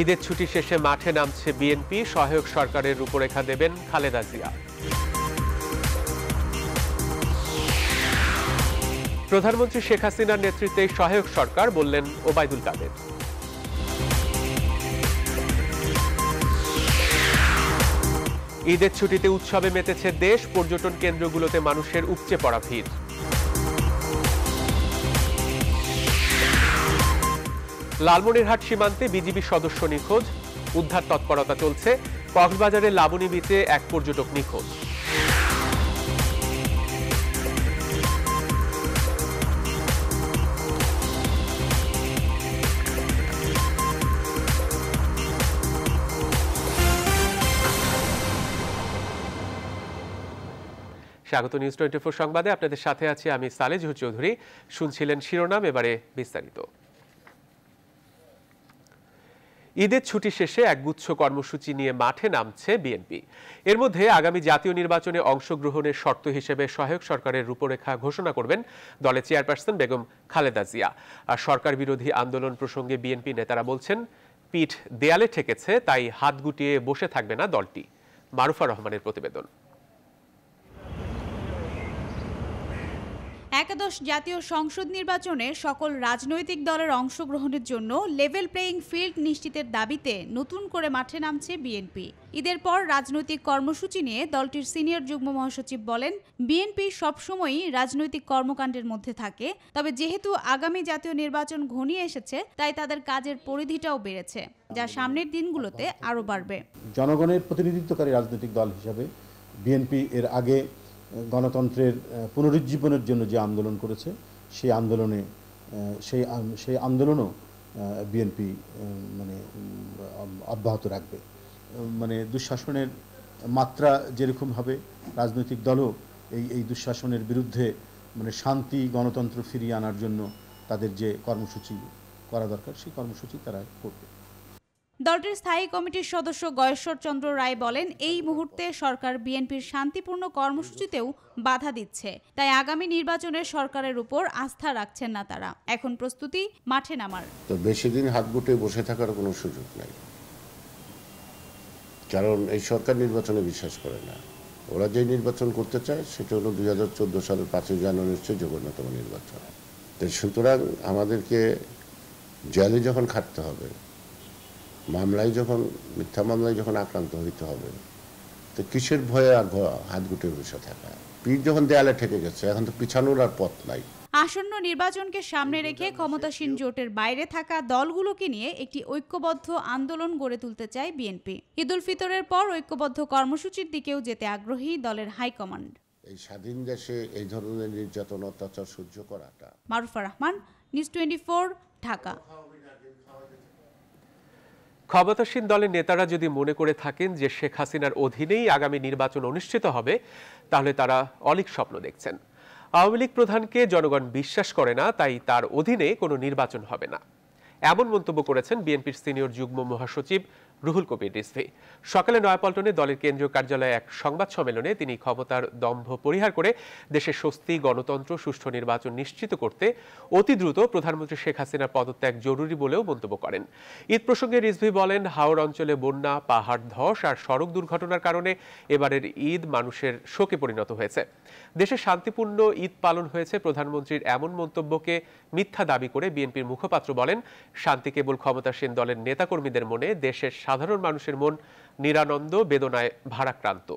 ঈদের ছুটি শেষে মাঠে নামছে বিএনপি সহায়ক সরকারের রূপরেখা দেবেন খালেদা জিয়া প্রধানমন্ত্রী শেখ হাসিনার নেতৃত্বে সহায়ক সরকার বললেন ওবায়দুল কাদের ঈদের ছুটিতে উৎসবে মেতেছে দেশ পর্যটন কেন্দ্রগুলোতে মানুষের উপচে পড়া ভিড় লালমনিরহাট সীমান্তে বিজিবি সদস্য নিখোঁজ উদ্ধার তৎপরতা চলছে কক্সবাজারের লাবণী বিচে এক পর্যটক নিখোঁজ স্বাগত নিউজ টোয়েন্টি ফোর সংবাদে আপনাদের সাথে আছি আমি সালেজ চৌধুরী শুনছিলেন শিরোনাম এবারে বিস্তারিত ঈদের ছুটি শেষে একগুচ্ছ কর্মসূচি নিয়ে মাঠে নামছে বিএনপি এর মধ্যে আগামী জাতীয় নির্বাচনে অংশগ্রহণের শর্ত হিসেবে সহায়ক সরকারের রূপরেখা ঘোষণা করবেন দলের চেয়ারপারসন বেগম খালেদা জিয়া আর সরকার বিরোধী আন্দোলন প্রসঙ্গে বিএনপি নেতারা বলছেন পিঠ দেয়ালে ঠেকেছে তাই হাত গুটিয়ে বসে থাকবে না দলটি মারুফা রহমানের প্রতিবেদন একাদশ জাতীয় সংসদ নির্বাচনে সকল রাজনৈতিক দলের অংশগ্রহণের জন্য লেভেল প্লেয়িং ফিল্ড নিশ্চিতের দাবিতে নতুন করে মাঠে নামছে বিএনপি ঈদের পর রাজনৈতিক কর্মসূচি নিয়ে দলটির সিনিয়র যুগ্ম মহাসচিব বলেন বিএনপি সবসময়ই রাজনৈতিক কর্মকাণ্ডের মধ্যে থাকে তবে যেহেতু আগামী জাতীয় নির্বাচন ঘনিয়ে এসেছে তাই তাদের কাজের পরিধিটাও বেড়েছে যা সামনের দিনগুলোতে আরও বাড়বে জনগণের প্রতিনিধিত্বকারী রাজনৈতিক দল হিসাবে বিএনপি এর আগে গণতন্ত্রের পুনরুজ্জীবনের জন্য যে আন্দোলন করেছে সেই আন্দোলনে সেই সেই আন্দোলনও বিএনপি মানে অব্যাহত রাখবে মানে দুঃশাসনের মাত্রা যেরকম হবে রাজনৈতিক দলও এই এই দুঃশাসনের বিরুদ্ধে মানে শান্তি গণতন্ত্র ফিরিয়ে আনার জন্য তাদের যে কর্মসূচি করা দরকার সেই কর্মসূচি তারা করবে দলটির স্থায়ী কমিটির সদস্য গয়েশ্বরচন্দ্র রায় বলেন এই মুহূর্তে সরকার বিএনপির শান্তিপূর্ণ কর্মসূচিতেও বাধা দিচ্ছে তাই আগামী নির্বাচনের সরকারের উপর আস্থা রাখছেন না তারা এখন প্রস্তুতি মাঠে নামার তো বেশি দিন হাত গুটে বসে থাকার কোনো সুযোগ নাই কারণ এই সরকার নির্বাচনে বিশ্বাস করে না ওরা যে নির্বাচন করতে চায় সেটা হলো দুই হাজার চোদ্দ সালের পাঁচই জানুয়ারির চেয়ে জঘন্যতম নির্বাচন তো সুতরাং আমাদেরকে জেলে যখন খাটতে হবে মামলায় যখন মিথ্যা মামলায় যখন আক্রান্ত হইতে হবে তো কিসের ভয়ে আর হাত গুটে বসে থাকা পিঠ যখন দেয়ালে ঠেকে গেছে এখন তো পিছানোর আর পথ নাই আসন্ন নির্বাচনকে সামনে রেখে ক্ষমতাসীন জোটের বাইরে থাকা দলগুলোকে নিয়ে একটি ঐক্যবদ্ধ আন্দোলন গড়ে তুলতে চায় বিএনপি উল ফিতরের পর ঐক্যবদ্ধ কর্মসূচির দিকেও যেতে আগ্রহী দলের হাইকমান্ড এই স্বাধীন দেশে এই ধরনের নির্যাতন অত্যাচার সহ্য করাটা মারুফা রহমান নিউজ টোয়েন্টি ঢাকা ক্ষমতাসীন দলের নেতারা যদি মনে করে থাকেন যে শেখ হাসিনার অধীনেই আগামী নির্বাচন অনুষ্ঠিত হবে তাহলে তারা অলিক স্বপ্ন দেখছেন আওয়ামী লীগ প্রধানকে জনগণ বিশ্বাস করে না তাই তার অধীনে কোনো নির্বাচন হবে না এমন মন্তব্য করেছেন বিএনপির সিনিয়র যুগ্ম মহাসচিব রুহুল কবির রিসভি সকালে নয়াপল্টনে দলের কেন্দ্রীয় কার্যালয়ে এক সংবাদ সম্মেলনে তিনি ক্ষমতার দম্ভ পরিহার করে দেশের স্বস্তি গণতন্ত্র সুষ্ঠু নির্বাচন নিশ্চিত করতে অতি দ্রুত প্রধানমন্ত্রী শেখ হাসিনার পদত্যাগ জরুরি বলেও মন্তব্য করেন ঈদ প্রসঙ্গে রিজভি বলেন হাওড় অঞ্চলে বন্যা পাহাড় ধস আর সড়ক দুর্ঘটনার কারণে এবারের ঈদ মানুষের শোকে পরিণত হয়েছে দেশে শান্তিপূর্ণ ঈদ পালন হয়েছে প্রধানমন্ত্রীর এমন মন্তব্যকে মিথ্যা দাবি করে বিএনপির মুখপাত্র বলেন শান্তি কেবল ক্ষমতাসীন দলের নেতাকর্মীদের মনে দেশের সাধারণ মানুষের মন নিরানন্দ বেদনায় ভারাক্রান্ত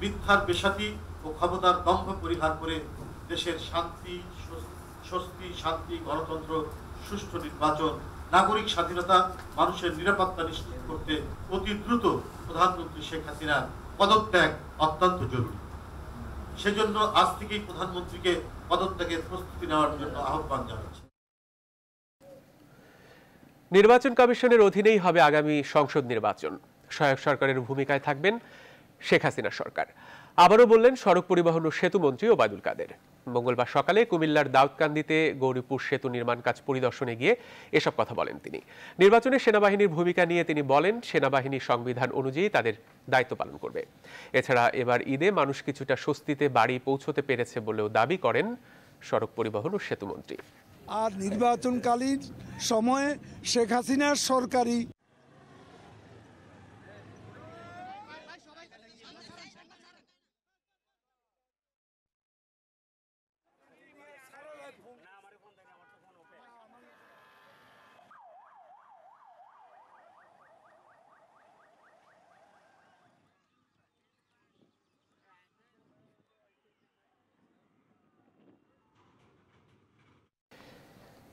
মিথ্যার বেশাতি ও ক্ষমতার দম্ভ পরিহার করে দেশের শান্তি স্বস্তি শান্তি গণতন্ত্র সুষ্ঠু নির্বাচন নাগরিক স্বাধীনতা মানুষের নিরাপত্তা নিশ্চিত করতে অতি দ্রুত প্রধানমন্ত্রী শেখ হাসিনার পদত্যাগ অত্যন্ত জরুরি সেজন্য আজ থেকেই প্রধানমন্ত্রীকে পদত্যাগের প্রস্তুতি নেওয়ার জন্য আহ্বান জানাচ্ছে নির্বাচন কমিশনের অধীনেই হবে আগামী সংসদ নির্বাচন সহায়ক সরকারের ভূমিকায় থাকবেন শেখ হাসিনা সরকার আবারও বললেন সড়ক পরিবহন ও সেতু মন্ত্রী ওবায়দুল কাদের মঙ্গলবার সকালে কুমিল্লার দাউদকান্দিতে গৌরীপুর সেতু নির্মাণ কাজ পরিদর্শনে গিয়ে এসব কথা বলেন তিনি নির্বাচনে সেনাবাহিনীর ভূমিকা নিয়ে তিনি বলেন সেনাবাহিনী সংবিধান অনুযায়ী তাদের দায়িত্ব পালন করবে এছাড়া এবার ঈদে মানুষ কিছুটা স্বস্তিতে বাড়ি পৌঁছতে পেরেছে বলেও দাবি করেন সড়ক পরিবহন ও সেতুমন্ত্রী আর নির্বাচনকালীন সময়ে শেখ হাসিনার সরকারি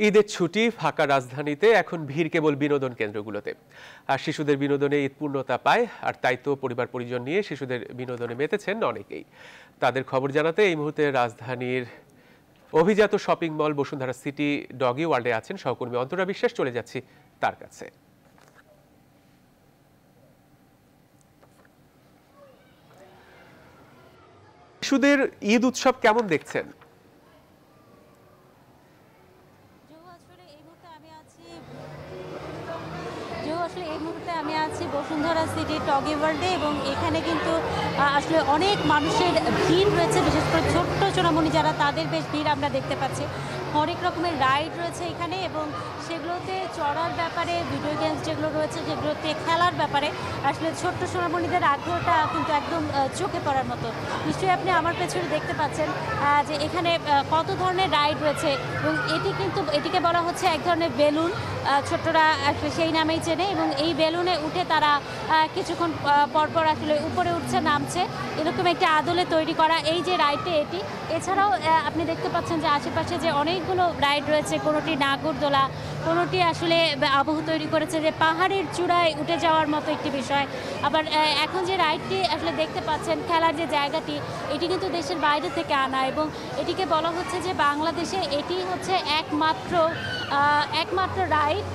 ঈদের ছুটি ফাঁকা রাজধানীতে এখন ভিড় কেবল বিনোদন কেন্দ্রগুলোতে আর শিশুদের বিনোদনে ঈদ পূর্ণতা পায় আর তাই তো পরিবার পরিজন নিয়ে শিশুদের বিনোদনে মেতেছেন অনেকেই তাদের খবর জানাতে এই মুহূর্তে রাজধানীর অভিজাত shopping mall Bashundhara city doggy ওয়ার্ল্ডে আছেন সহকর্মী অন্তরা বিশ্বাস চলে যাচ্ছি তার কাছে শিশুদের ঈদ উৎসব কেমন দেখছেন অনেক মানুষের ভিড় রয়েছে বিশেষ করে ছোট্ট চোনামণি যারা তাদের বেশ ভিড় আমরা দেখতে পাচ্ছি অনেক রকমের রাইড রয়েছে এখানে এবং সেগুলোতে চড়ার ব্যাপারে ভিডিও গেমস যেগুলো রয়েছে সেগুলোতে খেলার ব্যাপারে আসলে ছোট্ট সোনামণিদের আগ্রহটা কিন্তু একদম চোখে পড়ার মতো নিশ্চয়ই আপনি আমার পেছনে দেখতে পাচ্ছেন যে এখানে কত ধরনের রাইড রয়েছে এবং এটি কিন্তু এটিকে বলা হচ্ছে এক ধরনের বেলুন ছোট্টরা সেই নামেই চেনে এবং এই বেলুনে উঠে তারা কিছুক্ষণ পরপর আসলে উপরে উঠছে নামছে এরকম একটি আদলে তৈরি করা এই যে রাইডটি এটি এছাড়াও আপনি দেখতে পাচ্ছেন যে আশেপাশে যে অনেকগুলো রাইড রয়েছে কোনোটি নাগরদোলা কোনোটি আসলে আবহ তৈরি করেছে যে পাহাড়ের চূড়ায় উঠে যাওয়ার মতো একটি বিষয় আবার এখন যে রাইডটি আসলে দেখতে পাচ্ছেন খেলার যে জায়গাটি এটি কিন্তু দেশের বাইরে থেকে আনা এবং এটিকে বলা হচ্ছে যে বাংলাদেশে এটি হচ্ছে একমাত্র একমাত্র রাইড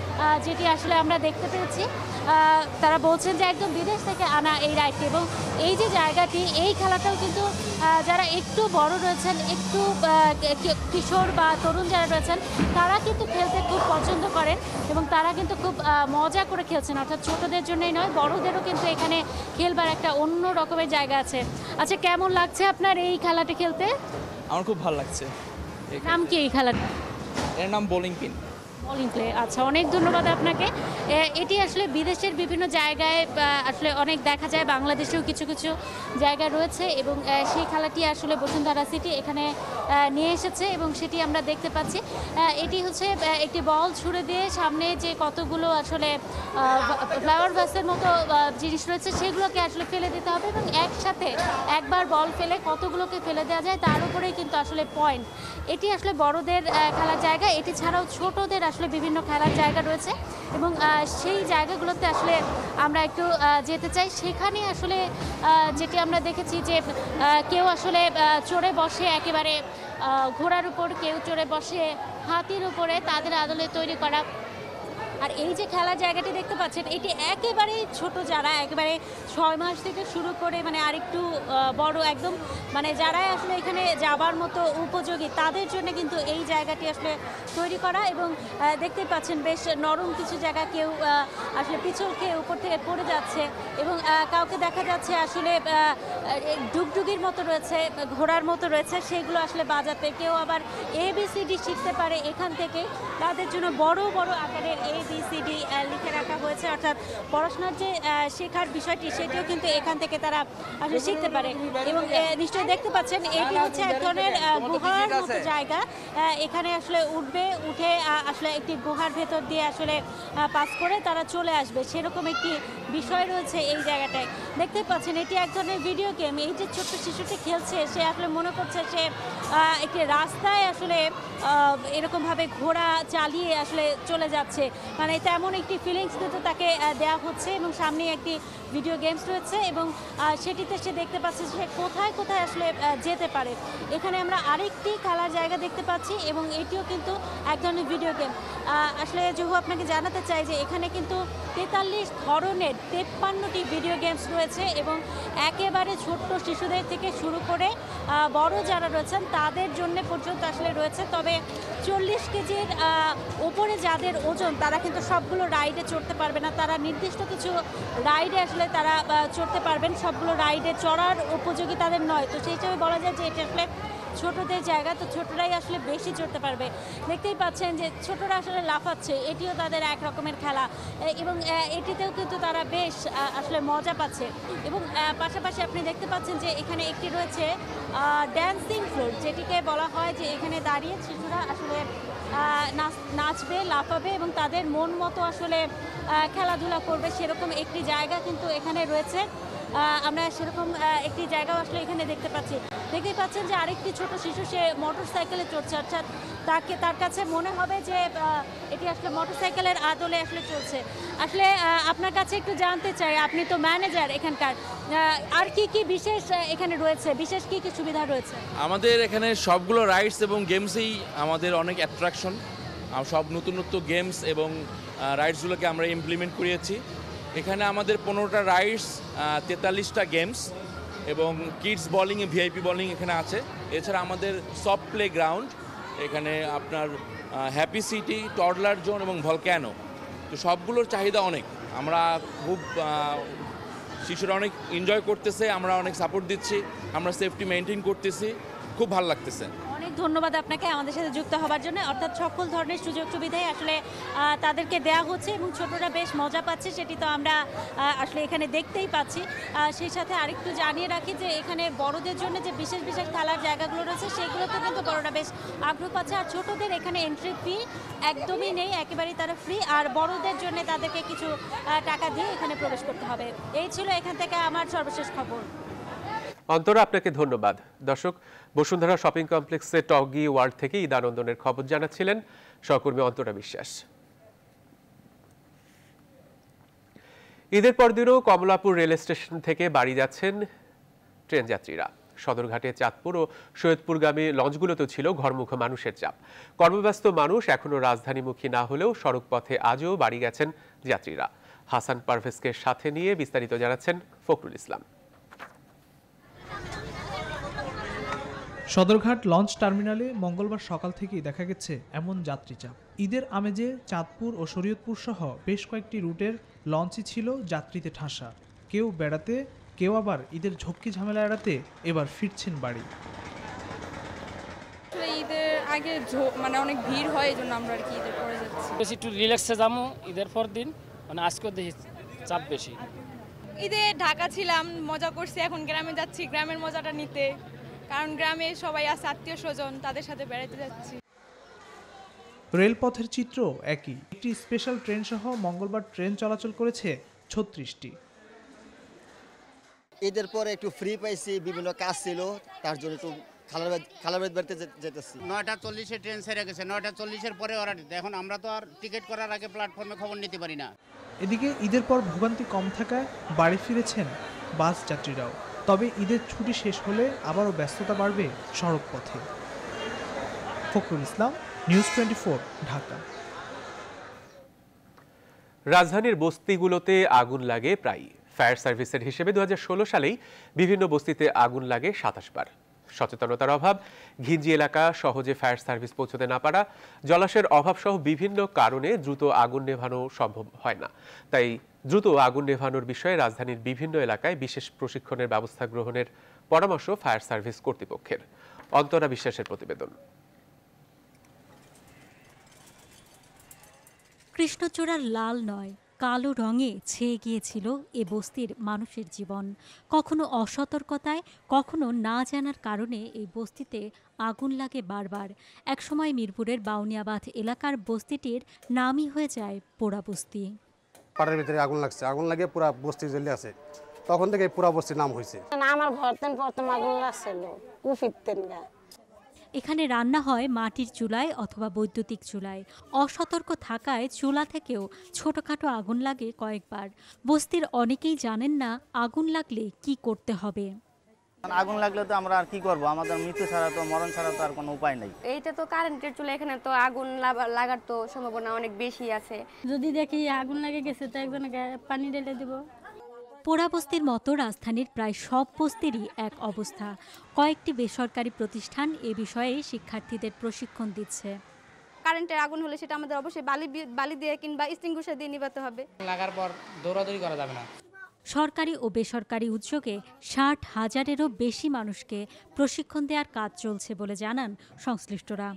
যেটি আসলে আমরা দেখতে পেয়েছি তারা বলছেন যে একদম বিদেশ থেকে আনা এই রাইডটি এবং এই যে জায়গাটি এই খেলাটাও কিন্তু যারা একটু বড় রয়েছেন একটু কিশোর বা তরুণ যারা রয়েছেন তারা কিন্তু খেলতে খুব পছন্দ করেন এবং তারা কিন্তু খুব মজা করে খেলছেন অর্থাৎ ছোটদের জন্যই নয় বড়দেরও কিন্তু এখানে খেলবার একটা অন্য রকমের জায়গা আছে আচ্ছা কেমন লাগছে আপনার এই খেলাটি খেলতে আমার খুব ভালো লাগছে নাম কি এই খেলাটা এর নাম বোলিং পিন আচ্ছা অনেক ধন্যবাদ আপনাকে এটি আসলে বিদেশের বিভিন্ন জায়গায় আসলে অনেক দেখা যায় বাংলাদেশেও কিছু কিছু জায়গা রয়েছে এবং সেই খেলাটি আসলে বসুন্ধরা সিটি এখানে নিয়ে এসেছে এবং সেটি আমরা দেখতে পাচ্ছি এটি হচ্ছে একটি বল ছুড়ে দিয়ে সামনে যে কতগুলো আসলে ফ্লাওয়ার ভাসের মতো জিনিস রয়েছে সেগুলোকে আসলে ফেলে দিতে হবে এবং একসাথে একবার বল ফেলে কতগুলোকে ফেলে দেওয়া যায় তার উপরেই কিন্তু আসলে পয়েন্ট এটি আসলে বড়দের খেলার জায়গা এটি ছাড়াও ছোটদের আসলে আসলে বিভিন্ন খেলার জায়গা রয়েছে এবং সেই জায়গাগুলোতে আসলে আমরা একটু যেতে চাই সেখানে আসলে যেটি আমরা দেখেছি যে কেউ আসলে চড়ে বসে একেবারে ঘোড়ার উপর কেউ চড়ে বসে হাতির উপরে তাদের আদলে তৈরি করা আর এই যে খেলার জায়গাটি দেখতে পাচ্ছেন এটি একেবারে ছোট যারা একেবারে ছয় মাস থেকে শুরু করে মানে আরেকটু বড় একদম মানে যারা আসলে এখানে যাবার মতো উপযোগী তাদের জন্য কিন্তু এই জায়গাটি আসলে তৈরি করা এবং দেখতে পাচ্ছেন বেশ নরম কিছু জায়গা কেউ আসলে পিছল খেয়ে উপর থেকে পড়ে যাচ্ছে এবং কাউকে দেখা যাচ্ছে আসলে ডুগডুগির মতো রয়েছে ঘোড়ার মতো রয়েছে সেগুলো আসলে বাজাতে কেউ আবার এবিসিডি শিখতে পারে এখান থেকে তাদের জন্য বড় বড় আকারের এই সিসিডি লিখে রাখা হয়েছে অর্থাৎ পড়াশোনার যে শেখার বিষয়টি সেটিও কিন্তু এখান থেকে তারা আসলে শিখতে পারে এবং নিশ্চয়ই দেখতে পাচ্ছেন এটি হচ্ছে এক ধরনের গুহার মতো জায়গা এখানে আসলে উঠবে উঠে আসলে একটি গুহার ভেতর দিয়ে আসলে পাস করে তারা চলে আসবে সেরকম একটি বিষয় রয়েছে এই জায়গাটায় দেখতে পাচ্ছেন এটি এক ধরনের ভিডিও গেম এই যে ছোট্ট শিশুটি খেলছে সে আসলে মনে করছে সে একটি রাস্তায় আসলে এরকমভাবে ঘোড়া চালিয়ে আসলে চলে যাচ্ছে মানে তেমন একটি ফিলিংস কিন্তু তাকে দেওয়া হচ্ছে এবং সামনে একটি ভিডিও গেমস রয়েছে এবং সেটিতে সে দেখতে পাচ্ছে সে কোথায় কোথায় আসলে যেতে পারে এখানে আমরা আরেকটি খেলার জায়গা দেখতে পাচ্ছি এবং এটিও কিন্তু এক ধরনের ভিডিও গেম আসলে যুহু আপনাকে জানাতে চাই যে এখানে কিন্তু পঁয়তাল্লিশ ধরনের তেপ্পান্নটি ভিডিও গেমস রয়েছে এবং একেবারে ছোট্ট শিশুদের থেকে শুরু করে বড় যারা রয়েছেন তাদের জন্য পর্যন্ত আসলে রয়েছে তবে চল্লিশ কেজির ওপরে যাদের ওজন তারা কিন্তু সবগুলো রাইডে চড়তে পারবে না তারা নির্দিষ্ট কিছু রাইডে আসলে তারা চড়তে পারবেন সবগুলো রাইডে চড়ার উপযোগী তাদের নয় তো সেই হিসাবে বলা যায় যে এটা আসলে ছোটদের জায়গা তো ছোটরাই আসলে বেশি চড়তে পারবে দেখতেই পাচ্ছেন যে ছোটরা আসলে লাফাচ্ছে এটিও তাদের এক রকমের খেলা এবং এটিতেও কিন্তু তারা বেশ আসলে মজা পাচ্ছে এবং পাশাপাশি আপনি দেখতে পাচ্ছেন যে এখানে একটি রয়েছে ড্যান্সিং ফ্লোর যেটিকে বলা হয় যে এখানে দাঁড়িয়ে শিশুরা আসলে নাচবে লাফাবে এবং তাদের মন মতো আসলে খেলাধুলা করবে সেরকম একটি জায়গা কিন্তু এখানে রয়েছে আমরা সেরকম একটি জায়গাও আসলে এখানে দেখতে পাচ্ছি দেখতেই পাচ্ছেন যে আরেকটি ছোট শিশু সে মোটর সাইকেলে চড়ছে অর্থাৎ তাকে তার কাছে মনে হবে যে এটি আসলে মোটর সাইকেলের আদলে আসলে চলছে আসলে আপনার কাছে একটু জানতে চাই আপনি তো ম্যানেজার এখানকার আর কি কি বিশেষ এখানে রয়েছে বিশেষ কি কি সুবিধা রয়েছে আমাদের এখানে সবগুলো রাইডস এবং গেমসেই আমাদের অনেক অ্যাট্রাকশন সব নতুনত্ব গেমস এবং রাইডসগুলোকে আমরা ইমপ্লিমেন্ট করিয়েছি এখানে আমাদের পনেরোটা রাইডস তেতাল্লিশটা গেমস এবং কিডস বলিং ভিআইপি বলিং এখানে আছে এছাড়া আমাদের সফট প্লে গ্রাউন্ড এখানে আপনার হ্যাপি সিটি টডলার জোন এবং ভলক্যানো তো সবগুলোর চাহিদা অনেক আমরা খুব শিশুরা অনেক এনজয় করতেছে আমরা অনেক সাপোর্ট দিচ্ছি আমরা সেফটি মেনটেন করতেছি খুব ভালো লাগতেছে অনেক ধন্যবাদ আপনাকে আমাদের সাথে যুক্ত হবার জন্য অর্থাৎ সকল ধরনের সুযোগ সুবিধাই আসলে তাদেরকে দেয়া হচ্ছে এবং ছোটরা বেশ মজা পাচ্ছে সেটি তো আমরা আসলে এখানে দেখতেই পাচ্ছি সেই সাথে আরেকটু জানিয়ে রাখি যে এখানে বড়দের জন্য যে বিশেষ বিশেষ খেলার জায়গাগুলো রয়েছে সেগুলোতে কিন্তু বড়রা বেশ আগ্রহ পাচ্ছে আর ছোটদের এখানে এন্ট্রি ফি একদমই নেই একেবারেই তারা ফ্রি আর বড়দের জন্য তাদেরকে কিছু টাকা দিয়ে এখানে প্রবেশ করতে হবে এই ছিল এখান থেকে আমার সর্বশেষ খবর অন্তরা আপনাকে ধন্যবাদ দর্শক বসুন্ধরা শপিং কমপ্লেক্সে টগি ওয়ার্ল্ড থেকে ঈদানন্দনের খবর জানাচ্ছিলেন সহকর্মী অন্তরা বিশ্বাস ঈদের পরদিনও কমলাপুর রেল স্টেশন থেকে বাড়ি যাচ্ছেন ট্রেন যাত্রীরা সদরঘাটে চাঁদপুর ও সৈয়দপুরগামী লঞ্চগুলোতে ছিল ঘরমুখ মানুষের চাপ কর্মব্যস্ত মানুষ এখনও রাজধানীমুখী না হলেও সড়কপথে আজও বাড়ি গেছেন যাত্রীরা হাসান পারভেজকে সাথে নিয়ে বিস্তারিত জানাচ্ছেন ফখরুল ইসলাম সদরঘাট লঞ্চ টার্মিনালে মঙ্গলবার সকাল থেকেই দেখা গেছে এমন যাত্রী চাপ ঈদের আমেজে চাঁদপুর ও শরীয়তপুর সহ বেশ কয়েকটি রুটের লঞ্চই ছিল যাত্রীতে ঠাসা কেউ বেড়াতে কেউ আবার ঈদের ঝক্কি ঝামেলা এড়াতে এবার ফিরছেন বাড়ি আগে মানে অনেক ভিড় হয় এই জন্য আমরা আর কি ঈদের পরে যাচ্ছি বেশি একটু রিল্যাক্সে যাবো ঈদের পর দিন মানে আজকে দেখি চাপ বেশি ঈদে ঢাকা ছিলাম মজা করছি এখন গ্রামে যাচ্ছি গ্রামের মজাটা নিতে কারণ গ্রামে সবাই আছে আত্মীয় স্বজন তাদের সাথে বেড়াতে যাচ্ছি রেলপথের চিত্র একই একটি স্পেশাল ট্রেন সহ মঙ্গলবার ট্রেন চলাচল করেছে ছত্রিশটি ঈদের পরে একটু ফ্রি পাইছি বিভিন্ন কাজ ছিল তার জন্য একটু খালাবাদ বাড়িতে যেতেছি নয়টা চল্লিশে ট্রেন সেরে গেছে নয়টা চল্লিশের পরে ওরা এখন আমরা তো আর টিকিট করার আগে প্ল্যাটফর্মে খবর নিতে পারি না এদিকে ঈদের পর ভোগান্তি কম থাকায় বাড়ি ফিরেছেন বাস যাত্রীরাও তবে ঈদের ছুটি শেষ হলে আবারও ব্যস্ততা বাড়বে সড়ক পথে ফখরুল ইসলাম নিউজ টোয়েন্টি ঢাকা রাজধানীর বস্তিগুলোতে আগুন লাগে প্রায় ফায়ার সার্ভিসের হিসেবে দু সালেই বিভিন্ন বস্তিতে আগুন লাগে সাতাশ বার সচেতনতার অভাব ঘিঞ্জি এলাকা সহজে ফায়ার সার্ভিস পৌঁছতে না পারা জলাশয়ের অভাবসহ বিভিন্ন কারণে দ্রুত আগুন নেভানো সম্ভব হয় না তাই দ্রুত আগুন নেভানোর বিষয়ে রাজধানীর বিভিন্ন এলাকায় বিশেষ প্রশিক্ষণের ব্যবস্থা গ্রহণের পরামর্শ ফায়ার সার্ভিস কর্তৃপক্ষের অন্তরা বিশ্বাসের প্রতিবেদন কৃষ্ণচূড়ার লাল নয় কালো রঙে ছেয়ে গিয়েছিল এ বস্তির মানুষের জীবন কখনো অসতর্কতায় কখনো না জানার কারণে এই বস্তিতে আগুন লাগে বারবার একসময় মিরপুরের বাউনিয়াবাদ এলাকার বস্তিটির নামই হয়ে যায় পোড়া বস্তি পাটের ভিতরে আগুন লাগছে আগুন লাগে পুরা বস্তি জ্বলে আছে তখন থেকে পুরা বস্তির নাম হয়েছে আমার ঘর তেন প্রথম আগুন লাগছিল কুফিরতেন এখানে রান্না হয় মাটির চুলায় অথবা বৈদ্যুতিক চুলায় অসতর্ক থাকায় চুলা থেকেও ছোটখাটো আগুন লাগে কয়েকবার বস্তির অনেকেই জানেন না আগুন লাগলে কি করতে হবে আগুন লাগলে তো আমরা আর কি করব আমাদের মৃত্যু ছাড়া তো মরণ ছাড়া তো আর কোনো উপায় এইটা তো কারেন্টের চুলা এখানে তো আগুন লাগার তো সম্ভাবনা অনেক বেশি আছে যদি দেখি আগুন লাগে গেছে তো একজন পানি ঢেলে দেব পোড়াবস্তির মতো রাজধানীর প্রায় সব বস্তিরই এক অবস্থা কয়েকটি বেসরকারি প্রতিষ্ঠান এ বিষয়ে শিক্ষার্থীদের প্রশিক্ষণ দিচ্ছে কারেন্টের আগুন হলে সেটা আমাদের অবশ্যই বালি বালি দিয়ে কিংবা স্টিংগুশার দিয়ে নিভাতে হবে লাগার পর দৌড়াদৌড়ি করা যাবে না সরকারি ও বেসরকারি উদ্যোগে ষাট হাজারেরও বেশি মানুষকে প্রশিক্ষণ দেওয়ার কাজ চলছে বলে জানান সংশ্লিষ্টরা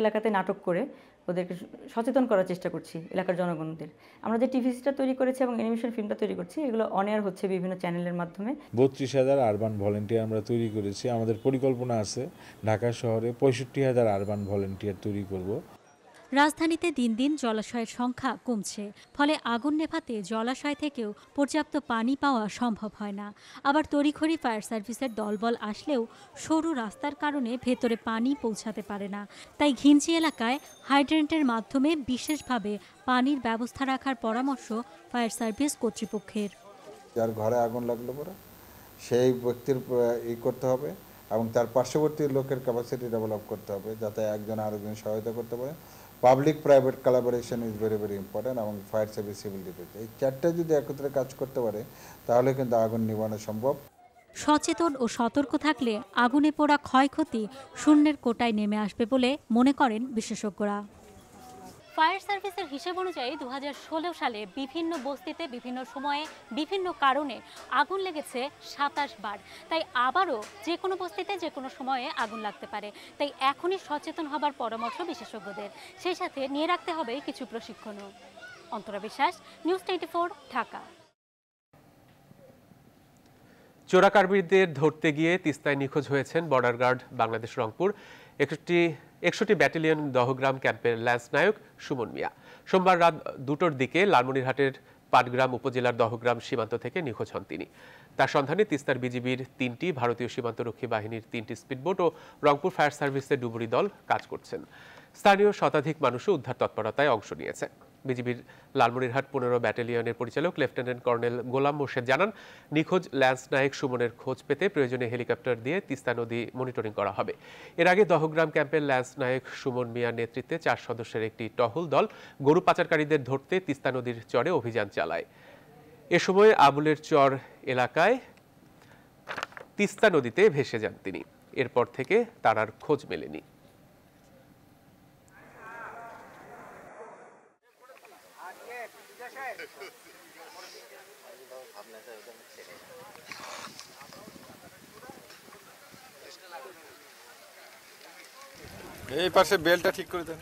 এলাকাতে নাটক করে ওদেরকে সচেতন করার চেষ্টা করছি এলাকার জনগণদের আমরা যে টিভি সিটা তৈরি করেছি এবং অ্যানিমেশন ফিল্মটা তৈরি করছি এগুলো অনেয়ার হচ্ছে বিভিন্ন চ্যানেলের মাধ্যমে বত্রিশ হাজার আরবান ভলেন্টিয়ার আমরা তৈরি করেছি আমাদের পরিকল্পনা আছে ঢাকা শহরে পঁয়ষট্টি হাজার আরবান ভলেন্টিয়ার তৈরি করব রাজধানীতে দিন দিন জলাশয়ের সংখ্যা কমছে ফলে আগুন নেভাতে জলাশয় থেকেও পর্যাপ্ত পানি পাওয়া সম্ভব হয় না আবার তরিখড়ি ফায়ার সার্ভিসের দলবল আসলেও সরু রাস্তার কারণে ভেতরে পানি পৌঁছাতে পারে না তাই ঘিঞ্চি এলাকায় হাইড্রেন্টের মাধ্যমে বিশেষভাবে পানির ব্যবস্থা রাখার পরামর্শ ফায়ার সার্ভিস কর্তৃপক্ষের যার ঘরে আগুন লাগলো পরে সেই ব্যক্তির ই করতে হবে এবং তার পার্শ্ববর্তী লোকের ক্যাপাসিটি ডেভেলপ করতে হবে যাতে একজন আরেকজন সহায়তা করতে পারে public private collaboration is very very important এবং ফায়ার সার্ভিস সিভিল ডিফেন্স এই চারটা যদি একত্রে কাজ করতে পারে তাহলে কিন্তু আগুন নিবানো সম্ভব সচেতন ও সতর্ক থাকলে আগুনে পোড়া ক্ষয়ক্ষতি শূন্যের কোটায় নেমে আসবে বলে মনে করেন বিশেষজ্ঞরা ফায়ার সার্ভিসের হিসেব অনুযায়ী দু হাজার সালে বিভিন্ন বস্তিতে বিভিন্ন সময়ে বিভিন্ন কারণে আগুন লেগেছে সাতাশ বার তাই আবারও যে কোনো বস্তিতে যে কোনো সময়ে আগুন লাগতে পারে তাই এখনই সচেতন হবার পরামর্শ বিশেষজ্ঞদের সেই সাথে নিয়ে রাখতে হবে কিছু প্রশিক্ষণও অন্তরা বিশ্বাস নিউজ টোয়েন্টি ঢাকা চোরাকারবিরদের ধরতে গিয়ে তিস্তায় নিখোঁজ হয়েছেন বর্ডার গার্ড বাংলাদেশ রংপুর একটি একষট্টি ব্যাটালিয়ন দহগ্রাম ক্যাম্পের ল্যান্স নায়ক সুমন মিয়া সোমবার রাত দুটোর দিকে লালমনিরহাটের পাটগ্রাম উপজেলার দহগ্রাম সীমান্ত থেকে নিখোঁজ হন তিনি তার সন্ধানে তিস্তার বিজিবির তিনটি ভারতীয় সীমান্তরক্ষী বাহিনীর তিনটি স্পিডবোট ও রংপুর ফায়ার সার্ভিসের ডুবুরি দল কাজ করছেন স্থানীয় শতাধিক মানুষও উদ্ধার তৎপরতায় অংশ নিয়েছে বিজিবির লালমনিরহাট পনেরো ব্যাটালিয়নের পরিচালক লেফটেন্যান্ট কর্নেল গোলাম মোর্শেদ জানান নিখোঁজ ল্যান্স নায়েক সুমনের খোঁজ পেতে প্রয়োজনে হেলিকপ্টার দিয়ে তিস্তা নদী মনিটরিং করা হবে এর আগে দহগ্রাম ক্যাম্পের ল্যান্স নায়ক সুমন মিয়ার নেতৃত্বে চার সদস্যের একটি টহল দল গরু পাচারকারীদের ধরতে তিস্তা নদীর চরে অভিযান চালায় এ সময় আবুলের চর এলাকায় তিস্তা নদীতে ভেসে যান তিনি এরপর থেকে তার আর খোঁজ মেলেনি এই পাশে বেলটা ঠিক করে দেন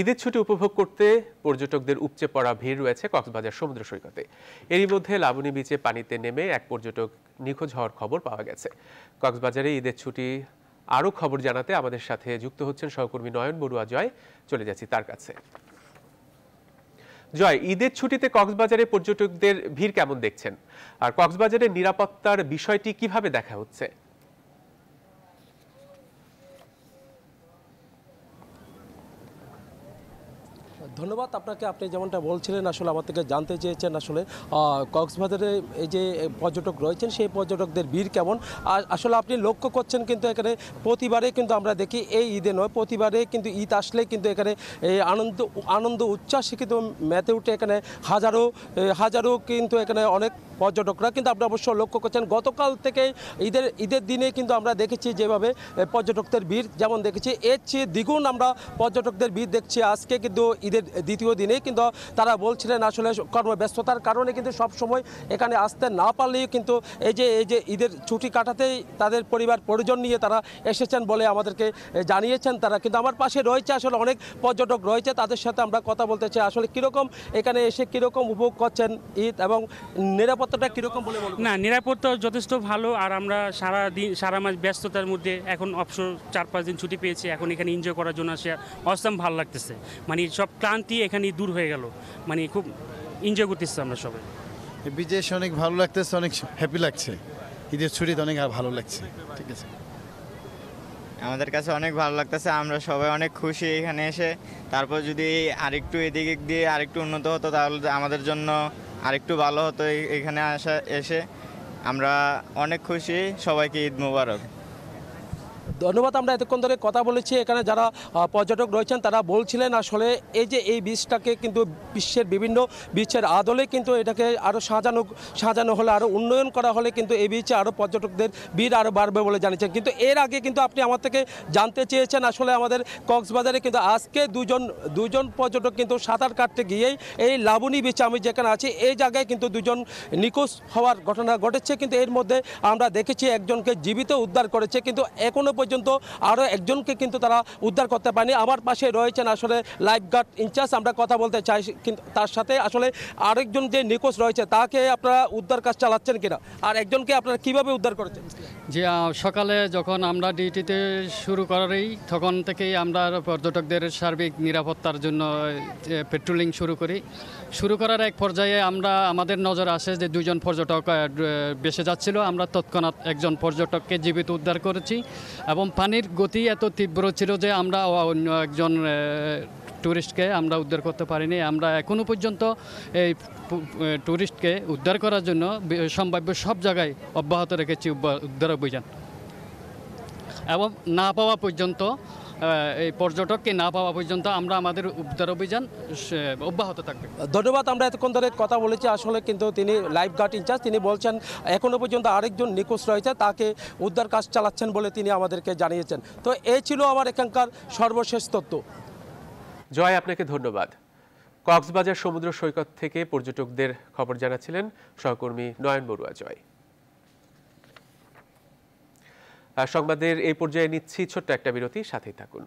ঈদের ছুটি উপভোগ করতে পর্যটকদের উপচে পড়া ভিড় রয়েছে কক্সবাজার সমুদ্র সৈকতে এরই মধ্যে লাবণী বিচে পানিতে নেমে এক পর্যটক নিখোঁজ হওয়ার খবর পাওয়া গেছে কক্সবাজারে ঈদের ছুটি আরও খবর জানাতে আমাদের সাথে যুক্ত হচ্ছেন সহকর্মী নয়ন বড়ুয়া জয় চলে যাচ্ছি তার কাছে জয় ঈদের ছুটিতে কক্সবাজারে পর্যটকদের ভিড় কেমন দেখছেন আর কক্সবাজারের নিরাপত্তার বিষয়টি কিভাবে দেখা হচ্ছে ধন্যবাদ আপনাকে আপনি যেমনটা বলছিলেন আসলে আমার থেকে জানতে চেয়েছেন আসলে কক্সবাজারে এই যে পর্যটক রয়েছেন সেই পর্যটকদের ভিড় কেমন আর আসলে আপনি লক্ষ্য করছেন কিন্তু এখানে প্রতিবারে কিন্তু আমরা দেখি এই ঈদে নয় প্রতিবারে কিন্তু ঈদ আসলে কিন্তু এখানে এই আনন্দ আনন্দ উচ্ছ্বাসে কিন্তু মেতে উঠে এখানে হাজারো হাজারো কিন্তু এখানে অনেক পর্যটকরা কিন্তু আপনি অবশ্য লক্ষ্য করছেন গতকাল থেকে ঈদের ঈদের দিনে কিন্তু আমরা দেখেছি যেভাবে পর্যটকদের ভিড় যেমন দেখেছি এর চেয়ে দ্বিগুণ আমরা পর্যটকদের ভিড় দেখছি আজকে কিন্তু ঈদের আজকের দ্বিতীয় দিনেই কিন্তু তারা বলছিলেন আসলে কর্মব্যস্ততার কারণে কিন্তু সব সময় এখানে আসতে না পারলেও কিন্তু এই যে এই যে ঈদের ছুটি কাটাতেই তাদের পরিবার পরিজন নিয়ে তারা এসেছেন বলে আমাদেরকে জানিয়েছেন তারা কিন্তু আমার পাশে রয়েছে আসলে অনেক পর্যটক রয়েছে তাদের সাথে আমরা কথা বলতে চাই আসলে কীরকম এখানে এসে কীরকম উপভোগ করছেন ঈদ এবং নিরাপত্তাটা কীরকম বলে না নিরাপত্তা যথেষ্ট ভালো আর আমরা সারা দিন সারা মাস ব্যস্ততার মধ্যে এখন অবসর চার পাঁচ দিন ছুটি পেয়েছি এখন এখানে এনজয় করার জন্য আসে অসম ভালো লাগতেছে মানে সব ক্লাস ক্লান্তি এখানে দূর হয়ে গেল মানে খুব এনজয় করতেছি আমরা সবাই বিজেস অনেক ভালো লাগতেছে অনেক হ্যাপি লাগছে ঈদের ছুটিতে অনেক আর ভালো লাগছে ঠিক আছে আমাদের কাছে অনেক ভালো লাগতেছে আমরা সবাই অনেক খুশি এখানে এসে তারপর যদি আরেকটু এদিক দিয়ে আরেকটু উন্নত হতো তাহলে আমাদের জন্য আরেকটু ভালো হতো এখানে আসা এসে আমরা অনেক খুশি সবাইকে ঈদ মুবারক ধন্যবাদ আমরা এতক্ষণ ধরে কথা বলেছি এখানে যারা পর্যটক রয়েছেন তারা বলছিলেন আসলে এই যে এই বীজটাকে কিন্তু বিশ্বের বিভিন্ন বীজের আদলে কিন্তু এটাকে আরও সাজানো সাজানো হলে আরও উন্নয়ন করা হলে কিন্তু এই বীজে আরও পর্যটকদের ভিড় আরও বাড়বে বলে জানিয়েছেন কিন্তু এর আগে কিন্তু আপনি আমার থেকে জানতে চেয়েছেন আসলে আমাদের কক্সবাজারে কিন্তু আজকে দুজন দুজন পর্যটক কিন্তু সাঁতার কাটতে গিয়েই এই লাবণী বীচ আমি যেখানে আছি এই জায়গায় কিন্তু দুজন নিখোঁজ হওয়ার ঘটনা ঘটেছে কিন্তু এর মধ্যে আমরা দেখেছি একজনকে জীবিত উদ্ধার করেছে কিন্তু এখনও পর্যন্ত আরও একজনকে কিন্তু তারা উদ্ধার করতে পারেনি আমার পাশে রয়েছেন আসলে লাইফগার্ড ইনচার্জ আমরা কথা বলতে চাই কিন্তু তার সাথে আসলে আরেকজন যে নিকোষ রয়েছে তাকে আপনারা উদ্ধার কাজ চালাচ্ছেন কিনা আর একজনকে আপনারা কিভাবে উদ্ধার করেছেন যে সকালে যখন আমরা ডিউটিতে শুরু করারই তখন থেকেই আমরা পর্যটকদের সার্বিক নিরাপত্তার জন্য পেট্রোলিং শুরু করি শুরু করার এক পর্যায়ে আমরা আমাদের নজর আসে যে দুজন পর্যটক বেসে যাচ্ছিল আমরা তৎক্ষণাৎ একজন পর্যটককে জীবিত উদ্ধার করেছি এবং পানির গতি এত তীব্র ছিল যে আমরা অন্য একজন ট্যুরিস্টকে আমরা উদ্ধার করতে পারিনি আমরা এখনও পর্যন্ত এই ট্যুরিস্টকে উদ্ধার করার জন্য সম্ভাব্য সব জায়গায় অব্যাহত রেখেছি উদ্ধার অভিযান এবং না পাওয়া পর্যন্ত এই পর্যটককে না পাওয়া পর্যন্ত আমরা আমাদের উদ্ধার অভিযান অব্যাহত থাকবে ধন্যবাদ আমরা এতক্ষণ ধরে কথা বলেছি আসলে কিন্তু তিনি লাইফ গার্ড ইনচার্জ তিনি বলছেন এখনও পর্যন্ত আরেকজন নিখোঁজ রয়েছে তাকে উদ্ধার কাজ চালাচ্ছেন বলে তিনি আমাদেরকে জানিয়েছেন তো এই ছিল আমার এখানকার সর্বশেষ তথ্য জয় আপনাকে ধন্যবাদ কক্সবাজার সমুদ্র সৈকত থেকে পর্যটকদের খবর জানাচ্ছিলেন সহকর্মী নয়ন বড়ুয়া জয় সংবাদের এই পর্যায়ে নিচ্ছি ছোট্ট একটা বিরতি সাথেই থাকুন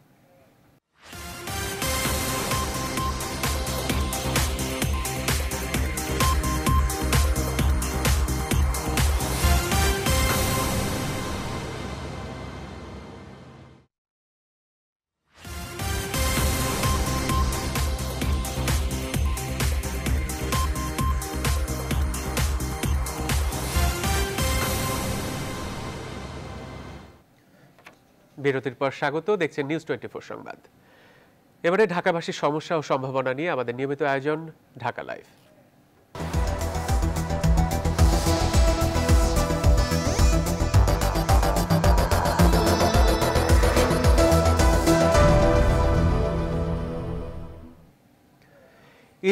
বিরতির পর স্বাগত দেখছেন নিউজ টোয়েন্টি ফোর সংবাদ এবারে ঢাকাবাসীর সমস্যা ও সম্ভাবনা নিয়ে আমাদের নিয়মিত আয়োজন ঢাকা লাইভ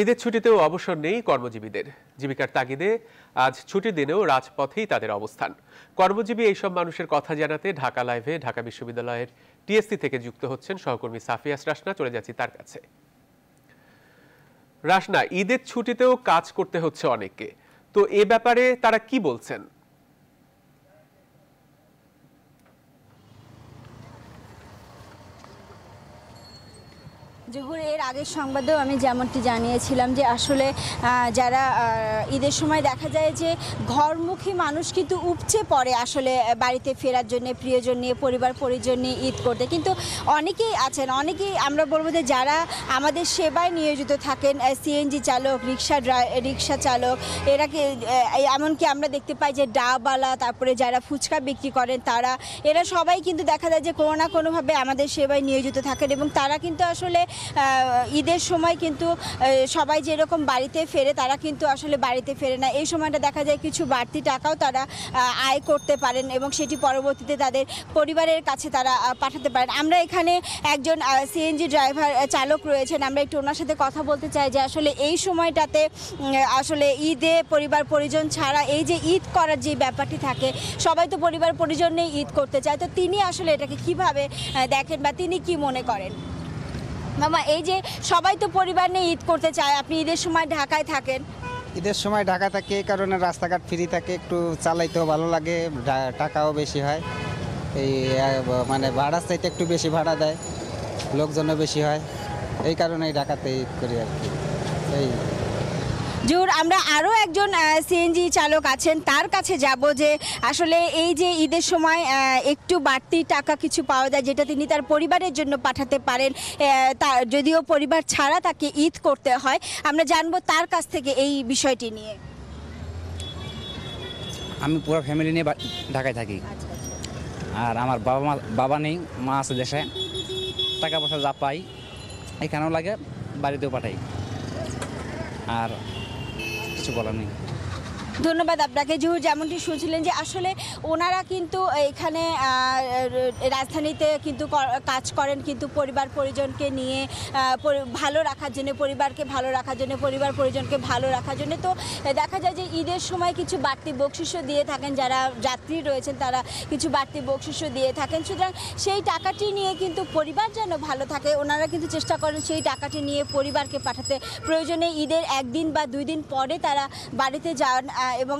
ঈদের ছুটিতেও অবসর নেই কর্মজীবীদের জীবিকার তাগিদে আজ ছুটির দিনেও রাজপথেই তাদের অবস্থান কর্মজীবী এইসব মানুষের কথা জানাতে ঢাকা লাইভে ঢাকা বিশ্ববিদ্যালয়ের টিএসসি থেকে যুক্ত হচ্ছেন সহকর্মী সাফিয়াস রাসনা চলে যাচ্ছি তার কাছে রাসনা ঈদের ছুটিতেও কাজ করতে হচ্ছে অনেককে তো এ ব্যাপারে তারা কি বলছেন জহুর এর আগের সংবাদেও আমি যেমনটি জানিয়েছিলাম যে আসলে যারা ঈদের সময় দেখা যায় যে ঘরমুখী মানুষ কিন্তু উপচে পড়ে আসলে বাড়িতে ফেরার জন্য প্রিয়জন নিয়ে পরিবার পরিজন নিয়ে ঈদ করতে কিন্তু অনেকেই আছেন অনেকেই আমরা বলবো যে যারা আমাদের সেবায় নিয়োজিত থাকেন সিএনজি চালক রিক্সা রিক্সা চালক এরা এমনকি আমরা দেখতে পাই যে ডাবালা তারপরে যারা ফুচকা বিক্রি করেন তারা এরা সবাই কিন্তু দেখা যায় যে কোনো না কোনোভাবে আমাদের সেবায় নিয়োজিত থাকেন এবং তারা কিন্তু আসলে ঈদের সময় কিন্তু সবাই যেরকম বাড়িতে ফেরে তারা কিন্তু আসলে বাড়িতে ফেরে না এই সময়টা দেখা যায় কিছু বাড়তি টাকাও তারা আয় করতে পারেন এবং সেটি পরবর্তীতে তাদের পরিবারের কাছে তারা পাঠাতে পারেন আমরা এখানে একজন সিএনজি ড্রাইভার চালক রয়েছেন আমরা একটু ওনার সাথে কথা বলতে চাই যে আসলে এই সময়টাতে আসলে ঈদে পরিবার পরিজন ছাড়া এই যে ঈদ করার যে ব্যাপারটি থাকে সবাই তো পরিবার পরিজন নিয়ে ঈদ করতে চায় তো তিনি আসলে এটাকে কিভাবে দেখেন বা তিনি কি মনে করেন মামা এই যে সবাই তো পরিবার নিয়ে ঈদ করতে চায় আপনি ঈদের সময় ঢাকায় থাকেন ঈদের সময় ঢাকা থাকে এই কারণে রাস্তাঘাট ফ্রি থাকে একটু চালাইতেও ভালো লাগে টাকাও বেশি হয় এই মানে ভাড়া চাইতে একটু বেশি ভাড়া দেয় লোকজনও বেশি হয় এই কারণে ঢাকাতে ঈদ করি আর কি এই জুর আমরা আরও একজন সিএনজি চালক আছেন তার কাছে যাব যে আসলে এই যে ঈদের সময় একটু বাড়তি টাকা কিছু পাওয়া যায় যেটা তিনি তার পরিবারের জন্য পাঠাতে পারেন তার যদিও পরিবার ছাড়া তাকে ঈদ করতে হয় আমরা জানবো তার কাছ থেকে এই বিষয়টি নিয়ে আমি পুরো ফ্যামিলি নিয়ে ঢাকায় থাকি আচ্ছা, আচ্ছা। আর আমার বাবা মা বাবা নেই মা আছে দেশে টাকা পয়সা যা পাই এখানেও লাগে বাড়িতেও পাঠাই আর কিছু বলার নেই ধন্যবাদ আপনাকে জুহুর যেমনটি শুনছিলেন যে আসলে ওনারা কিন্তু এখানে রাজধানীতে কিন্তু কাজ করেন কিন্তু পরিবার পরিজনকে নিয়ে ভালো রাখার জন্য পরিবারকে ভালো রাখার জন্য পরিবার পরিজনকে ভালো রাখার জন্য তো দেখা যায় যে ঈদের সময় কিছু বাড়তি বকশিসও দিয়ে থাকেন যারা যাত্রী রয়েছেন তারা কিছু বাড়তি বকশিসও দিয়ে থাকেন সুতরাং সেই টাকাটি নিয়ে কিন্তু পরিবার যেন ভালো থাকে ওনারা কিন্তু চেষ্টা করেন সেই টাকাটি নিয়ে পরিবারকে পাঠাতে প্রয়োজনে ঈদের একদিন বা দুই দিন পরে তারা বাড়িতে যাওয়ার এবং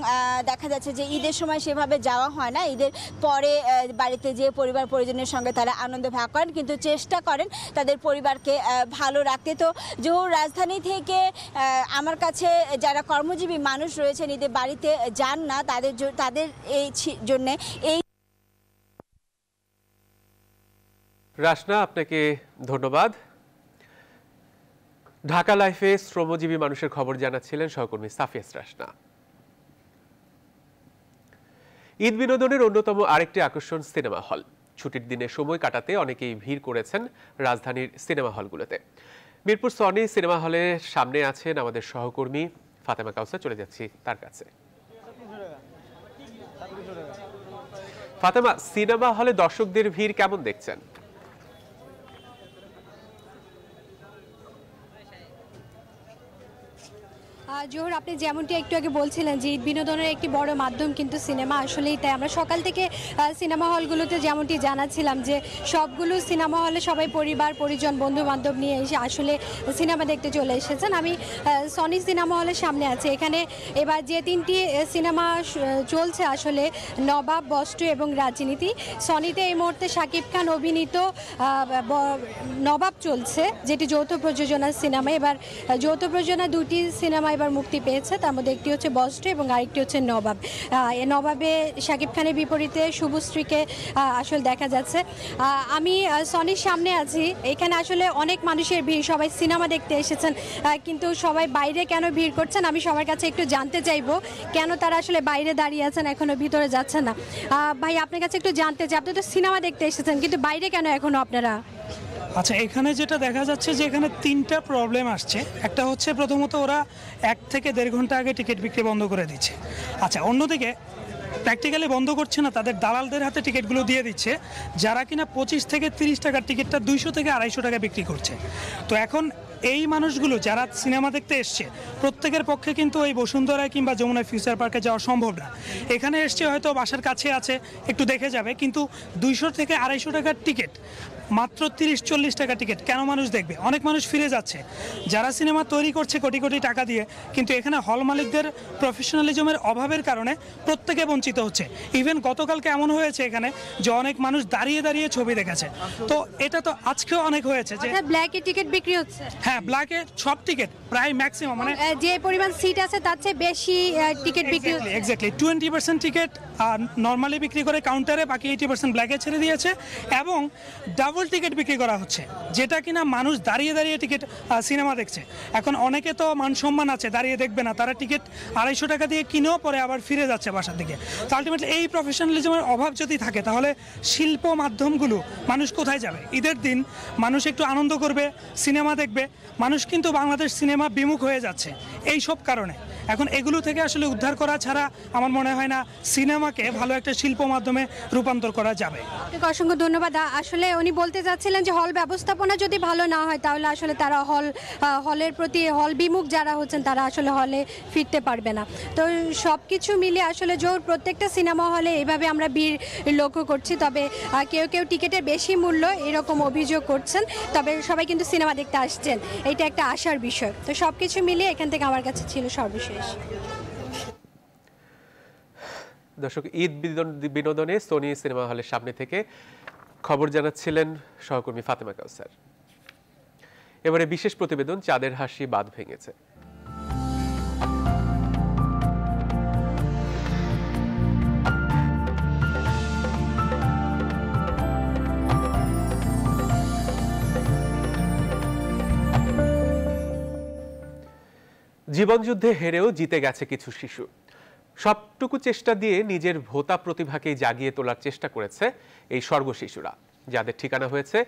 দেখা যাচ্ছে যে ঈদের সময় সেভাবে যাওয়া হয় না ঈদের পরে বাড়িতে যে পরিবার পরিজনের সঙ্গে তারা আনন্দ ভাগ করেন কিন্তু চেষ্টা করেন তাদের পরিবারকে ভালো রাখতে তো জহুর রাজধানী থেকে আমার কাছে যারা কর্মজীবী মানুষ রয়েছেন ঈদের বাড়িতে যান না তাদের তাদের এই জন্য এই রাসনা আপনাকে ধন্যবাদ ঢাকা লাইফে শ্রমজীবী মানুষের খবর জানাচ্ছিলেন সহকর্মী সাফিয়াস রাসনা ঈদ বিনোদনের অন্যতম আরেকটি আকর্ষণ সিনেমা হল ছুটির দিনে সময় কাটাতে অনেকেই ভিড় করেছেন রাজধানীর সিনেমা হলগুলোতে মিরপুর সনি সিনেমা হলের সামনে আছেন আমাদের সহকর্মী ফাতেমা কাউসা চলে যাচ্ছি তার কাছে ফাতেমা সিনেমা হলে দর্শকদের ভিড় কেমন দেখছেন জোহর আপনি যেমনটি একটু আগে বলছিলেন যে বিনোদনের একটি বড় মাধ্যম কিন্তু সিনেমা আসলেই তাই আমরা সকাল থেকে সিনেমা হলগুলোতে যেমনটি জানাচ্ছিলাম যে সবগুলো সিনেমা হলে সবাই পরিবার পরিজন বন্ধু বান্ধব নিয়ে এসে আসলে সিনেমা দেখতে চলে এসেছেন আমি সনি সিনেমা হলের সামনে আছে এখানে এবার যে তিনটি সিনেমা চলছে আসলে নবাব বস্ত্র এবং রাজনীতি সনিতে এই মুহূর্তে শাকিব খান অভিনীত নবাব চলছে যেটি যৌথ প্রযোজনার সিনেমা এবার যৌথ প্রযোজনা দুটি সিনেমা এবার এবার মুক্তি পেয়েছে তার মধ্যে একটি হচ্ছে বজ্র এবং আরেকটি হচ্ছে নবাব নবাবে শাকিব খানের বিপরীতে শুভশ্রীকে আসলে দেখা যাচ্ছে আমি সনির সামনে আছি এখানে আসলে অনেক মানুষের ভিড় সবাই সিনেমা দেখতে এসেছেন কিন্তু সবাই বাইরে কেন ভিড় করছেন আমি সবার কাছে একটু জানতে চাইব কেন তারা আসলে বাইরে দাঁড়িয়ে আছেন এখনও ভিতরে যাচ্ছেন না ভাই আপনার কাছে একটু জানতে চাই আপনি তো সিনেমা দেখতে এসেছেন কিন্তু বাইরে কেন এখনও আপনারা আচ্ছা এখানে যেটা দেখা যাচ্ছে যে এখানে তিনটা প্রবলেম আসছে একটা হচ্ছে প্রথমত ওরা এক থেকে দেড় ঘন্টা আগে টিকিট বিক্রি বন্ধ করে দিচ্ছে আচ্ছা অন্যদিকে প্র্যাকটিক্যালি বন্ধ করছে না তাদের দালালদের হাতে টিকিটগুলো দিয়ে দিচ্ছে যারা কিনা পঁচিশ থেকে তিরিশ টাকার টিকিটটা দুইশো থেকে আড়াইশো টাকা বিক্রি করছে তো এখন এই মানুষগুলো যারা সিনেমা দেখতে এসছে প্রত্যেকের পক্ষে কিন্তু এই বসুন্ধরায় কিংবা যমুনায় ফিউচার পার্কে যাওয়া সম্ভব না এখানে এসছে হয়তো বাসার কাছে আছে একটু দেখে যাবে কিন্তু দুইশো থেকে আড়াইশো টাকার টিকিট মাত্র তিরিশ চল্লিশ টাকা টিকিট কেন মানুষ দেখবে অনেক মানুষ ফিরে যাচ্ছে যারা সিনেমা তৈরি করছে কোটি কোটি টাকা দিয়ে কিন্তু এখানে হল মালিকদের প্রফেশনালিজমের অভাবের কারণে প্রত্যেকে বঞ্চিত হচ্ছে ইভেন গতকালকে এমন হয়েছে এখানে যে অনেক মানুষ দাঁড়িয়ে দাঁড়িয়ে ছবি দেখেছে তো এটা তো আজকেও অনেক হয়েছে যে ব্ল্যাকে আচ্ছা, টিকিট বিক্রি হচ্ছে হ্যাঁ ব্ল্যাকে সব টিকিট প্রায় ম্যাক্সিমাম মানে যে পরিমাণ সিট আছে তার চেয়ে বেশি টিকিট বিক্রি হচ্ছে exactly twenty percent ticket normally বিক্রি করে কাউন্টারে বাকি এইটি পার্সেন্ট ব্ল্যাকে ছেড়ে দিয়েছে এবং ডাবল টিকিট বিক্রি করা হচ্ছে যেটা কিনা মানুষ দাঁড়িয়ে দাঁড়িয়ে টিকিট সিনেমা দেখছে এখন অনেকে তো মান সম্মান আছে দাঁড়িয়ে দেখবে না তারা টিকিট আড়াইশো টাকা দিয়ে কিনেও পরে আবার ফিরে যাচ্ছে বাসার দিকে তো আলটিমেটলি এই প্রফেশনালিজমের অভাব যদি থাকে তাহলে শিল্প মাধ্যমগুলো মানুষ কোথায় যাবে ঈদের দিন মানুষ একটু আনন্দ করবে সিনেমা দেখবে মানুষ কিন্তু বাংলাদেশ সিনেমা বিমুখ হয়ে যাচ্ছে এই সব কারণে এখন এগুলো থেকে আসলে উদ্ধার করা ছাড়া আমার মনে হয় না সিনেমাকে ভালো একটা শিল্প মাধ্যমে রূপান্তর করা যাবে অসংখ্য ধন্যবাদ আসলে উনি বলতে চাচ্ছিলেন যে হল ব্যবস্থাপনা যদি ভালো না হয় তাহলে আসলে তারা হল হলের প্রতি হল বিমুখ যারা হচ্ছেন তারা আসলে হলে ফিরতে পারবে না তো সব কিছু মিলে আসলে জোর প্রত্যেকটা সিনেমা হলে এইভাবে আমরা ভিড় লক্ষ্য করছি তবে কেউ কেউ টিকিটের বেশি মূল্য এরকম অভিযোগ করছেন তবে সবাই কিন্তু সিনেমা দেখতে আসছেন এটা একটা আশার বিষয় তো সব কিছু মিলিয়ে এখান থেকে আমার কাছে ছিল সর্বশেষ দর্শক ঈদ বিনোদনে সোনি সিনেমা হলের সামনে থেকে খবর জানাচ্ছিলেন সহকর্মী ফাতেমা কাউসার এবারে বিশেষ প্রতিবেদন চাঁদের হাসি বাদ ভেঙেছে জীবনযুদ্ধে হেরেও জিতে গেছে কিছু শিশু সবটুকু চেষ্টা দিয়ে নিজের ভোতা প্রতিভাকেই জাগিয়ে তোলার চেষ্টা করেছে এই সর্বশিশুরা যাদের ঠিকানা হয়েছে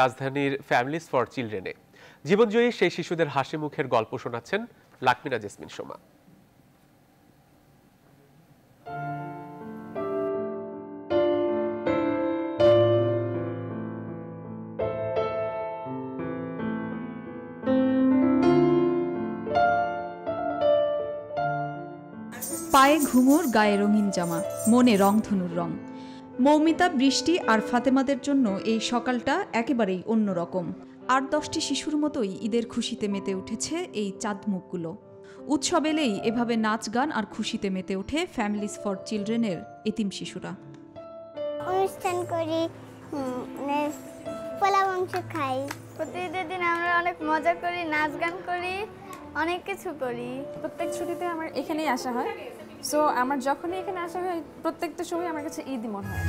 রাজধানীর ফ্যামিলিস ফর চিলড্রেনে জীবনজয়ী সেই শিশুদের হাসি মুখের গল্প শোনাচ্ছেন লাকমিনা জেসমিন সোমা পায়ে ঘুঙুর গায়ে রঙিন জামা মনে রংধনুর রং মৌমিতা বৃষ্টি আর ফাতেমাদের জন্য এই সকালটা একেবারেই অন্যরকম আর দশটি শিশুর মতোই ঈদের খুশিতে মেতে উঠেছে এই চাঁদমুখগুলো উৎসব এলেই এভাবে নাচ গান আর খুশিতে মেতে ওঠে ফ্যামিলিস ফর চিলড্রেনের এতিম শিশুরা অনুষ্ঠান করি পোলা মাংস খাই প্রতি আমরা অনেক মজা করি নাচ গান করি অনেক কিছু করি প্রত্যেক ছুটিতে আমার এখানেই আসা হয় সো আমার যখনই এখানে আসা হয় প্রত্যেকটা সময় আমার কাছে ঈদ মনে হয়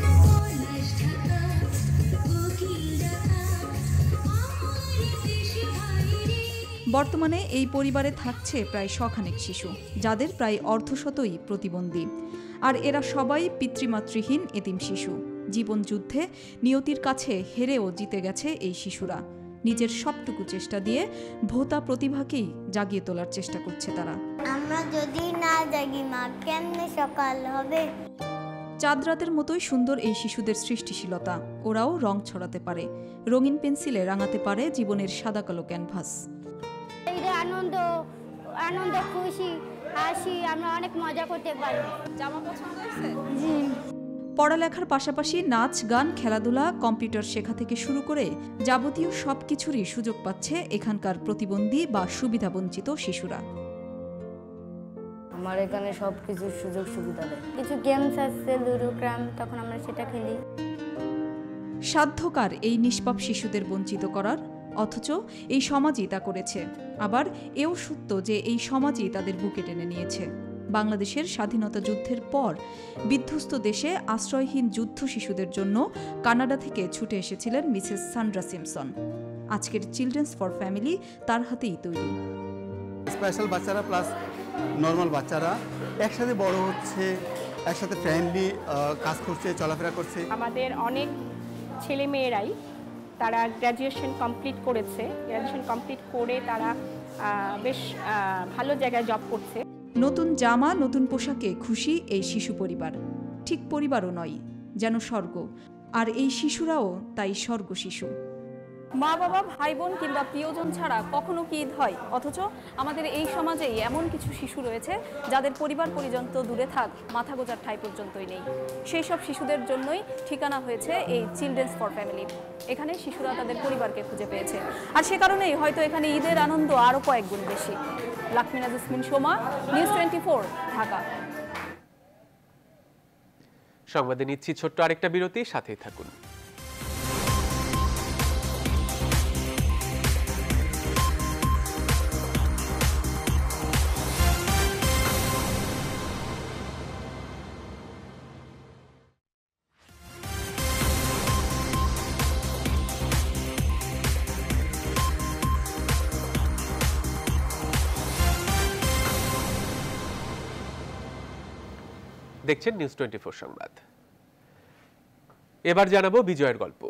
বর্তমানে এই পরিবারে থাকছে প্রায় শখানেক শিশু যাদের প্রায় অর্ধশতই প্রতিবন্ধী আর এরা সবাই পিতৃমাতৃহীন এতিম শিশু জীবনযুদ্ধে নিয়তির কাছে হেরেও জিতে গেছে এই শিশুরা নিজের সবটুকু চেষ্টা দিয়ে ভোতা প্রতিভাকেই জাগিয়ে তোলার চেষ্টা করছে তারা আমরা যদি না জাগি মা কেমনে সকাল হবে চাঁদরাতের মতোই সুন্দর এই শিশুদের সৃষ্টিশীলতা ওরাও রং ছড়াতে পারে রঙিন পেন্সিলে রাঙাতে পারে জীবনের সাদা কালো ক্যানভাস আনন্দ আনন্দ খুশি হাসি আমরা অনেক মজা করতে পারি জামা পছন্দ হয়েছে জি পড়ালেখার পাশাপাশি নাচ গান খেলাধুলা কম্পিউটার শেখা থেকে শুরু করে যাবতীয় সব কিছুরই সুযোগ পাচ্ছে এখানকার প্রতিবন্ধী বা সুবিধাবঞ্চিত শিশুরা আমার এখানে সব কিছুর সুযোগ সুবিধা দেয় কিছু গেমস আছে লুডো ক্রাম তখন আমরা সেটা খেলি সাধ্যকার এই নিষ্পাপ শিশুদের বঞ্চিত করার অথচ এই সমাজই তা করেছে আবার এও সত্য যে এই সমাজই তাদের বুকে টেনে নিয়েছে বাংলাদেশের স্বাধীনতা যুদ্ধের পর বিধ্বস্ত দেশে আশ্রয়হীন যুদ্ধ শিশুদের জন্য কানাডা থেকে ছুটে এসেছিলেন মিসেস সান্ড্রা সিমসন আজকের চিলড্রেন্স ফর ফ্যামিলি তার হাতেই তৈরি স্পেশাল বাচ্চারা প্লাস নর্মাল বাচ্চারা একসাথে বড় হচ্ছে একসাথে ফ্রেন্ডলি কাজ করছে চলাফেরা করছে আমাদের অনেক ছেলে মেয়েরাই তারা গ্র্যাজুয়েশন কমপ্লিট করেছে গ্র্যাজুয়েশন কমপ্লিট করে তারা বেশ ভালো জায়গায় জব করছে নতুন জামা নতুন পোশাকে খুশি এই শিশু পরিবার ঠিক পরিবারও নয় যেন স্বর্গ আর এই শিশুরাও তাই স্বর্গ শিশু মা বাবা ভাই বোন কিংবা প্রিয়জন ছাড়া কখনো কি ঈদ হয় অথচ আমাদের এই সমাজেই এমন কিছু শিশু রয়েছে যাদের পরিবার পরিজন তো দূরে থাক মাথা গোজার ঠাই পর্যন্তই নেই সেই সব শিশুদের জন্যই ঠিকানা হয়েছে এই চিলড্রেন্স ফর ফ্যামিলি এখানে শিশুরা তাদের পরিবারকে খুঁজে পেয়েছে আর সে কারণেই হয়তো এখানে ঈদের আনন্দ আরও কয়েক গুণ বেশি লাকমিনা জেসমিন সোমা নিউজ টোয়েন্টি ঢাকা সংবাদে নিচ্ছি ছোট্ট আরেকটা বিরতি সাথেই থাকুন দেখছেন নিউজ টোয়েন্টি সংবাদ এবার জানাবো বিজয়ের গল্প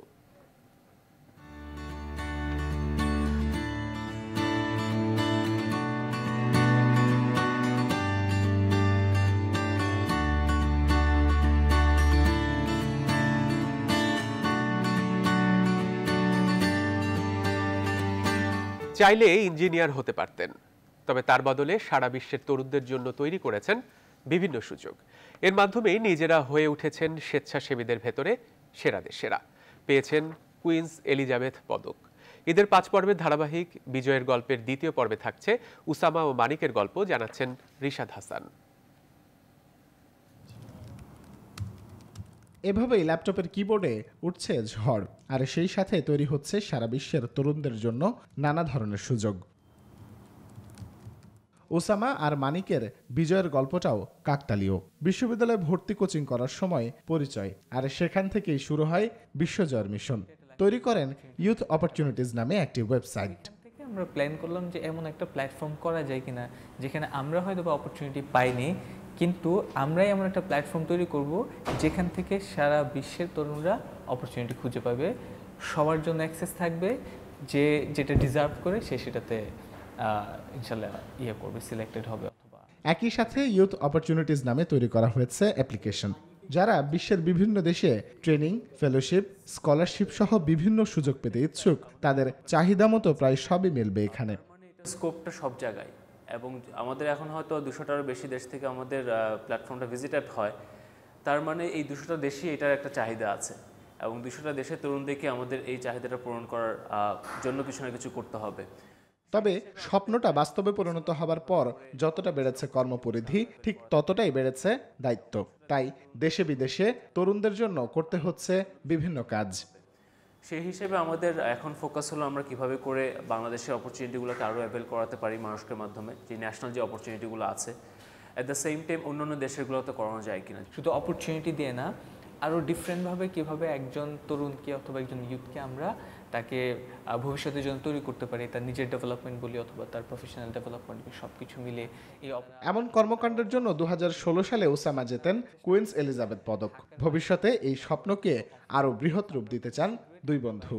চাইলে ইঞ্জিনিয়ার হতে পারতেন তবে তার বদলে সারা বিশ্বের তরুণদের জন্য তৈরি করেছেন বিভিন্ন সুযোগ এর মাধ্যমে নিজেরা হয়ে উঠেছেন স্বেচ্ছাসেবীদের ভেতরে সেরাদের সেরা পেয়েছেন কুইন্স এলিজাবেথ পদক ঈদের পাঁচ পর্বের ধারাবাহিক বিজয়ের গল্পের দ্বিতীয় পর্বে থাকছে উসামা ও মানিকের গল্প জানাচ্ছেন রিশাদ হাসান এভাবেই ল্যাপটপের কিবোর্ডে উঠছে ঝড় আর সেই সাথে তৈরি হচ্ছে সারা বিশ্বের তরুণদের জন্য নানা ধরনের সুযোগ ওসামা আর মানিকের বিজয়ের গল্পটাও কাকতালীয় বিশ্ববিদ্যালয়ে ভর্তি কোচিং করার সময় পরিচয় আর সেখান থেকেই শুরু হয় বিশ্বজয়ের মিশন তৈরি করেন ইউথ অপরচুনিটিজ নামে একটি ওয়েবসাইট আমরা প্ল্যান করলাম যে এমন একটা প্ল্যাটফর্ম করা যায় কিনা যেখানে আমরা হয়তো বা অপরচুনিটি পাইনি কিন্তু আমরাই এমন একটা প্ল্যাটফর্ম তৈরি করব যেখান থেকে সারা বিশ্বের তরুণরা অপরচুনিটি খুঁজে পাবে সবার জন্য অ্যাক্সেস থাকবে যে যেটা ডিজার্ভ করে সে সেটাতে ইনশাল্লাহ ইয়ে করবে সিলেক্টেড হবে অথবা একই সাথে ইউথ অপরচুনিটিস নামে তৈরি করা হয়েছে অ্যাপ্লিকেশন যারা বিশ্বের বিভিন্ন দেশে ট্রেনিং ফেলোশিপ স্কলারশিপ সহ বিভিন্ন সুযোগ পেতে ইচ্ছুক তাদের চাহিদা মতো প্রায় সবই মিলবে এখানে স্কোপটা সব জায়গায় এবং আমাদের এখন হয়তো দুশোটারও বেশি দেশ থেকে আমাদের প্ল্যাটফর্মটা ভিজিটেড হয় তার মানে এই দুশোটা দেশে এটার একটা চাহিদা আছে এবং দুশোটা দেশের তরুণদেরকে আমাদের এই চাহিদাটা পূরণ করার জন্য কিছু না কিছু করতে হবে তবে স্বপ্নটা বাস্তবে পরিণত হবার পর যতটা বেড়েছে কর্মপরিধি ঠিক ততটাই বেড়েছে দায়িত্ব তাই দেশে বিদেশে তরুণদের জন্য করতে হচ্ছে বিভিন্ন কাজ সেই হিসেবে আমাদের এখন ফোকাস হলো আমরা কিভাবে করে বাংলাদেশের অপরচুনিটিগুলোকে আরও অ্যাভেল করাতে পারি মানুষকে মাধ্যমে যে ন্যাশনাল যে অপরচুনিটিগুলো আছে অ্যাট দ্য সেম টাইম অন্যান্য দেশেরগুলোতে করানো যায় কিনা শুধু অপরচুনিটি দিয়ে না আরও ডিফারেন্টভাবে কীভাবে একজন তরুণকে অথবা একজন ইউথকে আমরা তাকে ভবিষ্যতের জন্য তৈরি করতে পারি তার নিজের ডেভেলপমেন্ট বলি অথবা তার প্রফেশনাল ডেভেলপমেন্ট সব কিছু মিলে এই এমন কর্মকাণ্ডের জন্য দু সালে ওসামা জেতেন কুইন্স এলিজাবেথ পদক ভবিষ্যতে এই স্বপ্নকে আরও বৃহৎ রূপ দিতে চান দুই বন্ধু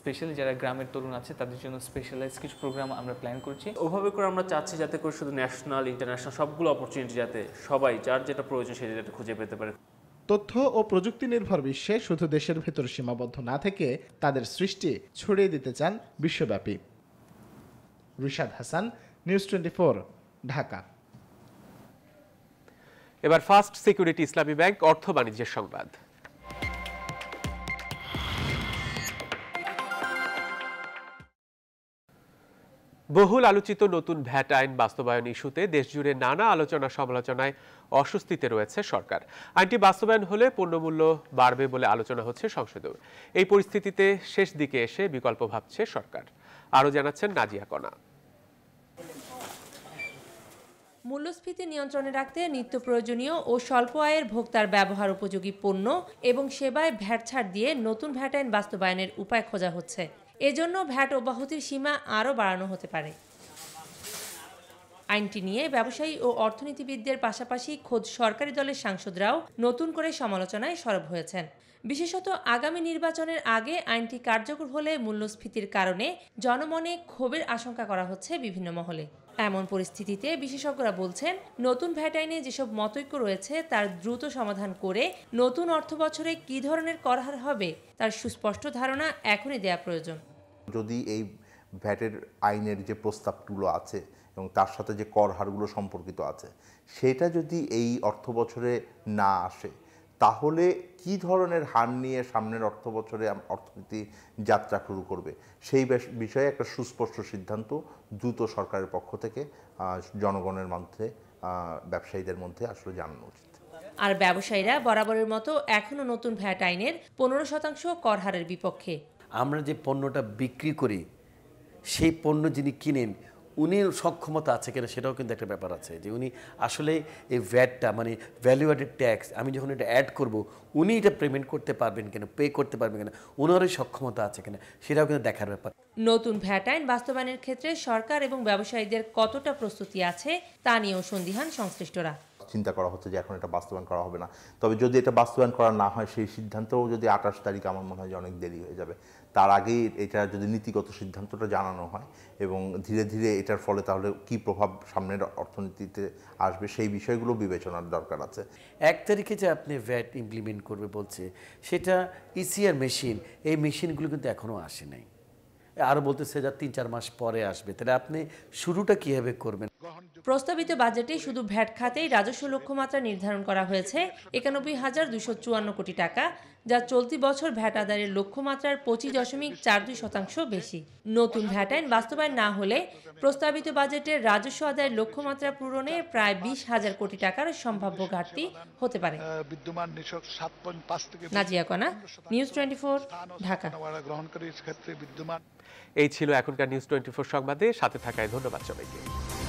স্পেশালি যারা গ্রামের তরুণ আছে তাদের জন্য স্পেশালাইজ কিছু প্রোগ্রাম আমরা প্ল্যান করছি ওভাবে করে আমরা চাচ্ছি যাতে করে শুধু ন্যাশনাল ইন্টারন্যাশনাল সবগুলো অপরচুনিটি যাতে সবাই যার যেটা প্রয়োজন সেটা খুঁজে পেতে পারে তথ্য ও প্রযুক্তি নির্ভর বিশ্বে শুধু দেশের ভেতর সীমাবদ্ধ না থেকে তাদের সৃষ্টি ছড়িয়ে দিতে চান বিশ্বব্যাপী রিশাদ হাসান নিউজ টোয়েন্টি ঢাকা এবার ফার্স্ট সিকিউরিটি ইসলামী ব্যাংক অর্থ বাণিজ্যের সংবাদ বহুল আলোচিত নতুন ভ্যাট আইন বাস্তবায়ন ইস্যুতে দেশজুড়ে নানা আলোচনা সমালোচনায় অস্বস্তিতে রয়েছে সরকার আইনটি বাস্তবায়ন হলে পণ্যমূল্য বাড়বে বলে আলোচনা হচ্ছে সংসদে এই পরিস্থিতিতে শেষ দিকে এসে বিকল্প ভাবছে সরকার আরও জানাচ্ছেন নাজিয়া কণা মূল্যস্ফীতি নিয়ন্ত্রণে রাখতে নিত্য প্রয়োজনীয় ও স্বল্প আয়ের ভোক্তার ব্যবহার উপযোগী পণ্য এবং সেবায় ভ্যাট ছাড় দিয়ে নতুন ভ্যাট আইন বাস্তবায়নের উপায় খোঁজা হচ্ছে এজন্য ভ্যাট অব্যাহতির সীমা আরও বাড়ানো হতে পারে আইনটি নিয়ে ব্যবসায়ী ও অর্থনীতিবিদদের পাশাপাশি খোদ সরকারি দলের সাংসদরাও নতুন করে সমালোচনায় সরব হয়েছেন বিশেষত আগামী নির্বাচনের আগে আইনটি কার্যকর হলে মূল্যস্ফীতির কারণে জনমনে ক্ষোভের আশঙ্কা করা হচ্ছে বিভিন্ন মহলে এমন পরিস্থিতিতে বিশেষজ্ঞরা বলছেন নতুন ভ্যাট আইনে যেসব মতৈক্য রয়েছে তার দ্রুত সমাধান করে নতুন অর্থ বছরে কী ধরনের করহার হবে তার সুস্পষ্ট ধারণা এখনই দেয়া প্রয়োজন যদি এই ভ্যাটের আইনের যে প্রস্তাবগুলো আছে এবং তার সাথে যে কর হারগুলো সম্পর্কিত আছে সেটা যদি এই অর্থ বছরে না আসে তাহলে কি ধরনের হার নিয়ে সামনের অর্থ বছরে অর্থনীতি যাত্রা শুরু করবে সেই বিষয়ে একটা সুস্পষ্ট সিদ্ধান্ত দ্রুত সরকারের পক্ষ থেকে জনগণের মধ্যে ব্যবসায়ীদের মধ্যে আসলে জানানো উচিত আর ব্যবসায়ীরা বরাবরের মতো এখনও নতুন ভ্যাট আইনের পনেরো শতাংশ কর হারের বিপক্ষে আমরা যে পণ্যটা বিক্রি করি সেই পণ্য যিনি কিনেন উনি সক্ষমতা আছে কিনা সেটাও কিন্তু একটা ব্যাপার আছে যে উনি আসলে এই ভ্যাটটা মানে ভ্যালু অ্যাডেড ট্যাক্স আমি যখন এটা অ্যাড করব উনি এটা পেমেন্ট করতে পারবেন কিনা পে করতে পারবেন কিনা ওনারই সক্ষমতা আছে কিনা সেটাও কিন্তু দেখার ব্যাপার নতুন ভ্যাট আইন বাস্তবায়নের ক্ষেত্রে সরকার এবং ব্যবসায়ীদের কতটা প্রস্তুতি আছে তা নিয়েও সন্দিহান সংশ্লিষ্টরা চিন্তা করা হচ্ছে যে এখন এটা বাস্তবায়ন করা হবে না তবে যদি এটা বাস্তবায়ন করা না হয় সেই সিদ্ধান্তও যদি আঠাশ তারিখ আমার মনে হয় যে অনেক দেরি হয়ে যাবে তার আগেই এটা যদি নীতিগত সিদ্ধান্তটা জানানো হয় এবং ধীরে ধীরে এটার ফলে তাহলে কি প্রভাব সামনের অর্থনীতিতে আসবে সেই বিষয়গুলো বিবেচনার দরকার আছে এক তারিখে যে আপনি ভ্যাট ইমপ্লিমেন্ট করবে বলছে সেটা ইসিআর e মেশিন এই মেশিনগুলো কিন্তু এখনও আসে নাই আরও বলতেছে যা তিন চার মাস পরে আসবে তাহলে আপনি শুরুটা কীভাবে করবেন প্রস্তাবিত বাজেটে শুধু ভ্যাট খাতেই রাজস্ব লক্ষ্যমাত্রা নির্ধারণ করা হয়েছে একানব্বই হাজার দুশো চুয়ান্ন কোটি টাকা যা চলতি বছর ভ্যাট আদায়ের লক্ষ্যমাত্রার পঁচিশ দশমিক চার দুই শতাংশ বেশি নতুন ভ্যাট আইন বাস্তবায়ন না হলে প্রস্তাবিত বাজেটের রাজস্ব আদায়ের লক্ষ্যমাত্রা পূরণে প্রায় বিশ হাজার কোটি টাকার সম্ভাব্য ঘাটতি হতে পারে বিদ্যমান নাজিয়া কনা নিউজ টোয়েন্টি ফোর ঢাকা এই ছিল এখনকার নিউজ টোয়েন্টি ফোর সংবাদে সাথে থাকায় ধন্যবাদ সবাইকে